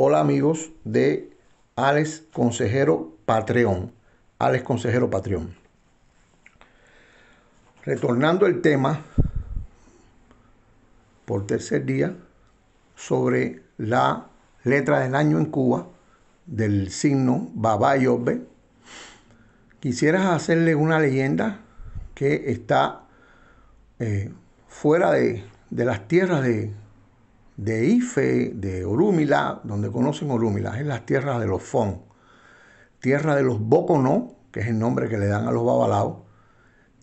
Hola amigos de Alex Consejero Patreón. Alex Consejero Patreon. Retornando el tema por tercer día sobre la letra del año en Cuba del signo Yobbe, quisieras hacerle una leyenda que está eh, fuera de las tierras de de Ife, de Orúmila, donde conocen Orúmila, es las tierras de los Fon, tierra de los no que es el nombre que le dan a los Babalao,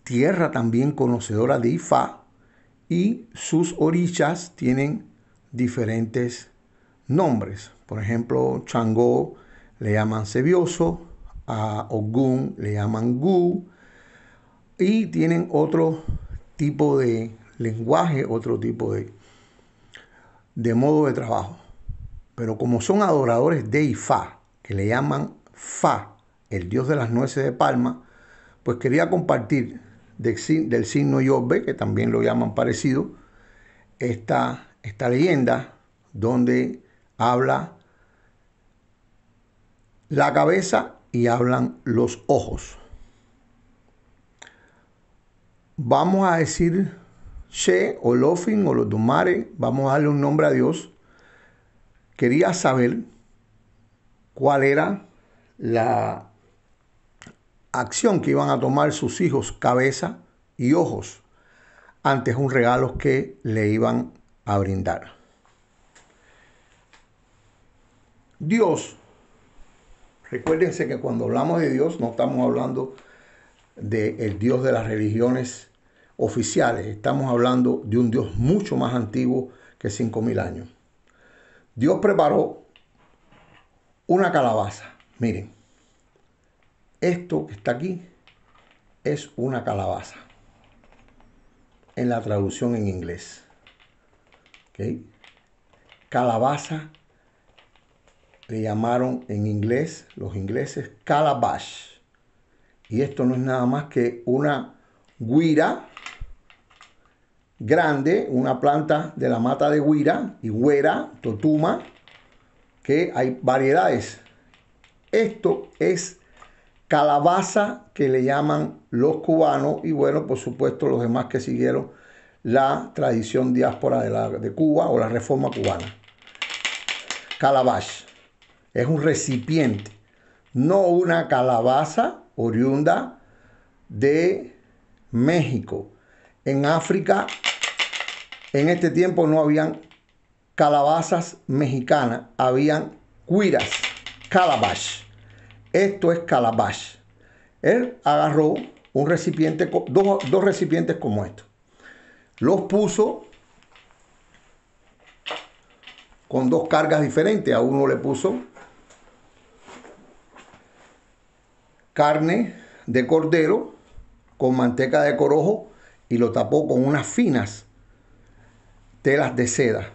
tierra también conocedora de Ifa y sus orillas tienen diferentes nombres. Por ejemplo, Changó le llaman Sebioso, a Ogún le llaman Gu, y tienen otro tipo de lenguaje, otro tipo de de modo de trabajo. Pero como son adoradores de Ifá, que le llaman Fa, el dios de las nueces de palma, pues quería compartir del signo Yobbe, que también lo llaman parecido, esta, esta leyenda donde habla la cabeza y hablan los ojos. Vamos a decir She, Olofin, Dumare, vamos a darle un nombre a Dios, quería saber cuál era la acción que iban a tomar sus hijos, cabeza y ojos, ante un regalo que le iban a brindar. Dios, recuérdense que cuando hablamos de Dios no estamos hablando del el Dios de las religiones oficiales. Estamos hablando de un Dios mucho más antiguo que 5.000 años. Dios preparó una calabaza. Miren, esto que está aquí es una calabaza. En la traducción en inglés. Calabaza le llamaron en inglés, los ingleses, calabash. Y esto no es nada más que una guira grande, una planta de la mata de Huira, Huera, Totuma, que hay variedades. Esto es calabaza que le llaman los cubanos y bueno, por supuesto los demás que siguieron la tradición diáspora de, la, de Cuba o la reforma cubana. Calabash es un recipiente, no una calabaza oriunda de México en África, en este tiempo no habían calabazas mexicanas, habían cuiras, calabash. Esto es calabash. Él agarró un recipiente, dos, dos recipientes como estos. Los puso con dos cargas diferentes. A uno le puso carne de cordero con manteca de corojo y lo tapó con unas finas telas de seda.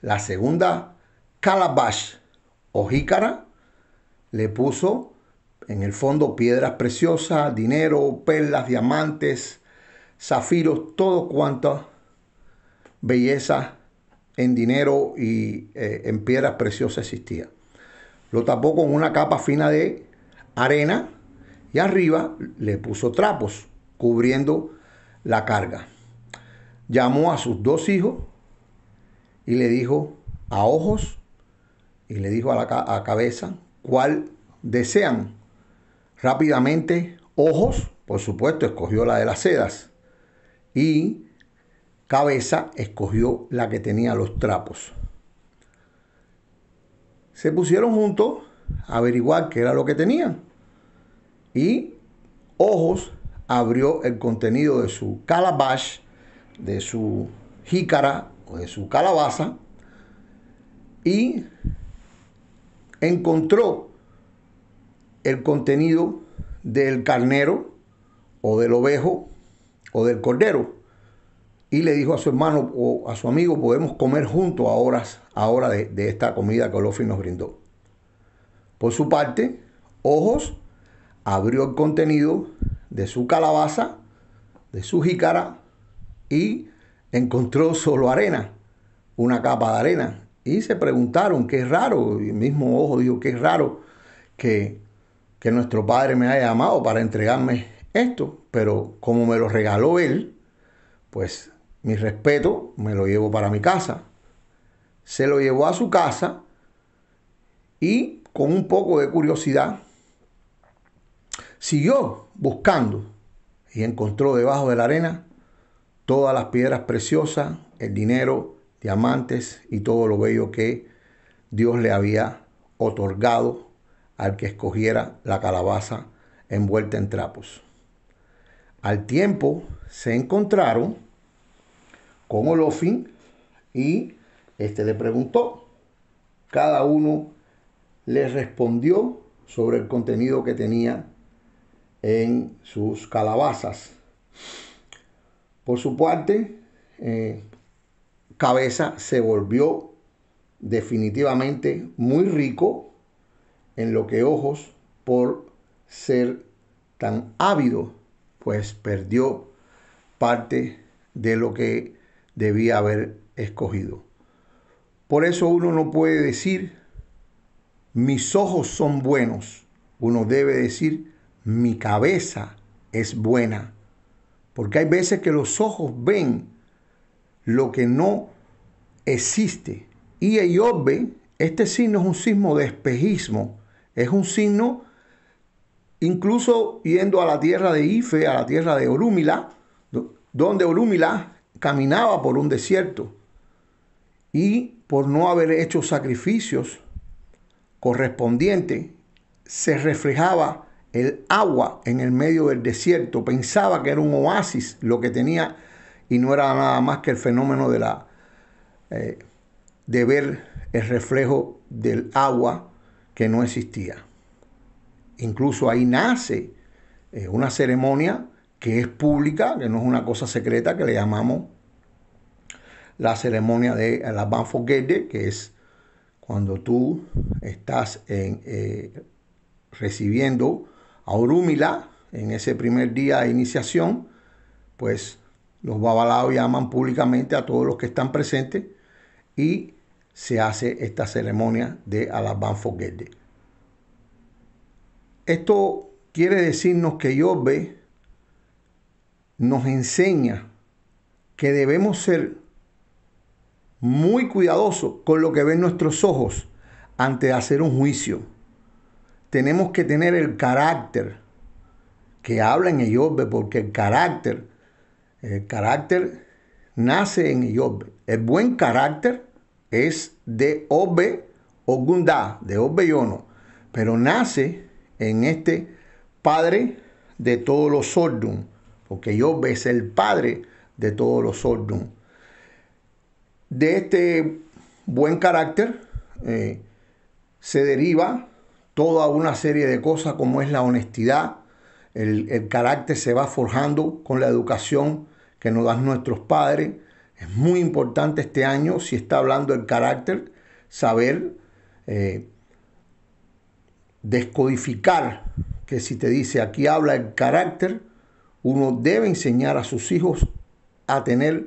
La segunda, calabash o jícara, le puso en el fondo piedras preciosas, dinero, perlas, diamantes, zafiros, todo cuanto belleza en dinero y eh, en piedras preciosas existía. Lo tapó con una capa fina de arena y arriba le puso trapos cubriendo la carga. Llamó a sus dos hijos y le dijo a ojos y le dijo a la cabeza cuál desean. Rápidamente, ojos, por supuesto, escogió la de las sedas y cabeza escogió la que tenía los trapos. Se pusieron juntos a averiguar qué era lo que tenían y ojos abrió el contenido de su calabash, de su jícara o de su calabaza, y encontró el contenido del carnero o del ovejo o del cordero. Y le dijo a su hermano o a su amigo, podemos comer juntos ahora, ahora de, de esta comida que Olofi nos brindó. Por su parte, Ojos abrió el contenido de su calabaza, de su jícara y encontró solo arena, una capa de arena. Y se preguntaron, qué raro, el mismo ojo dijo, qué raro que, que nuestro padre me haya llamado para entregarme esto, pero como me lo regaló él, pues mi respeto me lo llevo para mi casa. Se lo llevó a su casa y con un poco de curiosidad Siguió buscando y encontró debajo de la arena todas las piedras preciosas, el dinero, diamantes y todo lo bello que Dios le había otorgado al que escogiera la calabaza envuelta en trapos. Al tiempo se encontraron con Olofin y este le preguntó. Cada uno le respondió sobre el contenido que tenía en sus calabazas. Por su parte, eh, Cabeza se volvió definitivamente muy rico en lo que ojos por ser tan ávido, pues perdió parte de lo que debía haber escogido. Por eso uno no puede decir, mis ojos son buenos. Uno debe decir, mi cabeza es buena. Porque hay veces que los ojos ven lo que no existe. Y ven este signo es un signo de espejismo, es un signo, incluso yendo a la tierra de Ife, a la tierra de Orúmila, donde Orúmila caminaba por un desierto y por no haber hecho sacrificios correspondientes, se reflejaba el agua en el medio del desierto. Pensaba que era un oasis lo que tenía y no era nada más que el fenómeno de, la, eh, de ver el reflejo del agua que no existía. Incluso ahí nace eh, una ceremonia que es pública, que no es una cosa secreta, que le llamamos la ceremonia de la Banfogede, que es cuando tú estás eh, recibiendo a en ese primer día de iniciación, pues los babalao llaman públicamente a todos los que están presentes y se hace esta ceremonia de Alabán Esto quiere decirnos que Yobbe nos enseña que debemos ser muy cuidadosos con lo que ven nuestros ojos antes de hacer un juicio tenemos que tener el carácter que habla en Eyobe, porque el carácter, el carácter nace en Eyobe. El buen carácter es de Obe o Gundá, de Yono, pero nace en este padre de todos los sordum, porque Eyobe es el padre de todos los sordum. De este buen carácter eh, se deriva toda una serie de cosas como es la honestidad, el, carácter se va forjando con la educación que nos dan nuestros padres. Es muy importante este año, si está hablando el carácter, saber eh, descodificar que si te dice aquí habla el carácter, uno debe enseñar a sus hijos a tener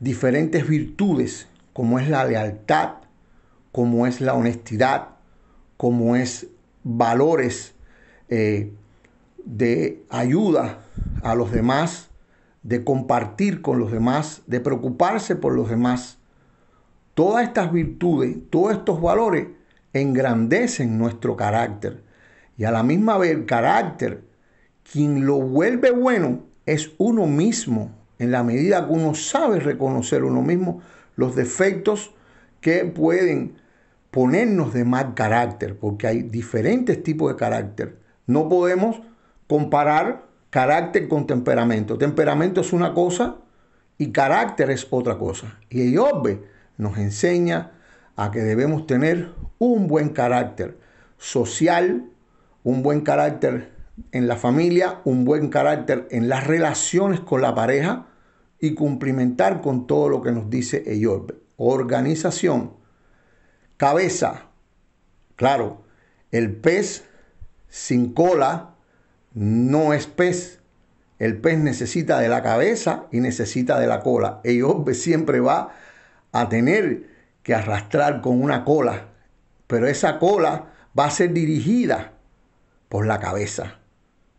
diferentes virtudes, como es la lealtad, como es la honestidad, como es valores eh, de ayuda a los demás, de compartir con los demás, de preocuparse por los demás. Todas estas virtudes, todos estos valores engrandecen nuestro carácter. Y a la misma vez el carácter, quien lo vuelve bueno es uno mismo, en la medida que uno sabe reconocer uno mismo los defectos que pueden ponernos de mal carácter, porque hay diferentes tipos de carácter. No podemos comparar carácter con temperamento. Temperamento es una cosa y carácter es otra cosa. Y Job nos enseña a que debemos tener un buen carácter social, un buen carácter en la familia, un buen carácter en las relaciones con la pareja y cumplimentar con todo lo que nos dice Eyorbe. Organización, cabeza. Claro, el pez sin cola no es pez. El pez necesita de la cabeza y necesita de la cola. El siempre va a tener que arrastrar con una cola, pero esa cola va a ser dirigida por la cabeza.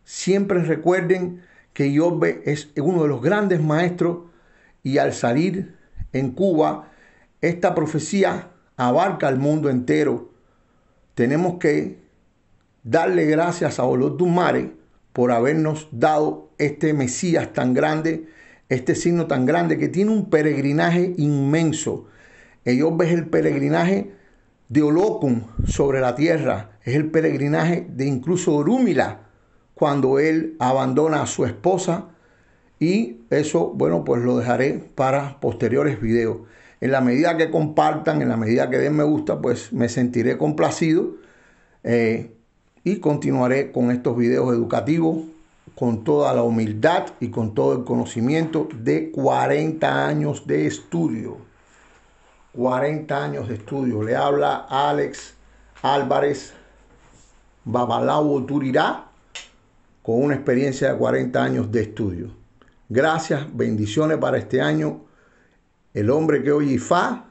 Siempre recuerden que Yobbe es uno de los grandes maestros y al salir en Cuba, esta profecía abarca el mundo entero. Tenemos que darle gracias a Dumare por habernos dado este Mesías tan grande, este signo tan grande que tiene un peregrinaje inmenso. Ellos ven el peregrinaje de Olocum sobre la tierra, es el peregrinaje de incluso Orúmila cuando él abandona a su esposa y eso, bueno, pues lo dejaré para posteriores videos. En la medida que compartan, en la medida que den me gusta, pues me sentiré complacido eh, y continuaré con estos videos educativos con toda la humildad y con todo el conocimiento de 40 años de estudio. 40 años de estudio. Le habla Alex Álvarez Babalao Turirá con una experiencia de 40 años de estudio. Gracias, bendiciones para este año el hombre que hoy fa,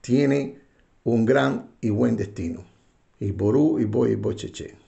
tiene un gran y buen destino. Iború, y Ibocheche.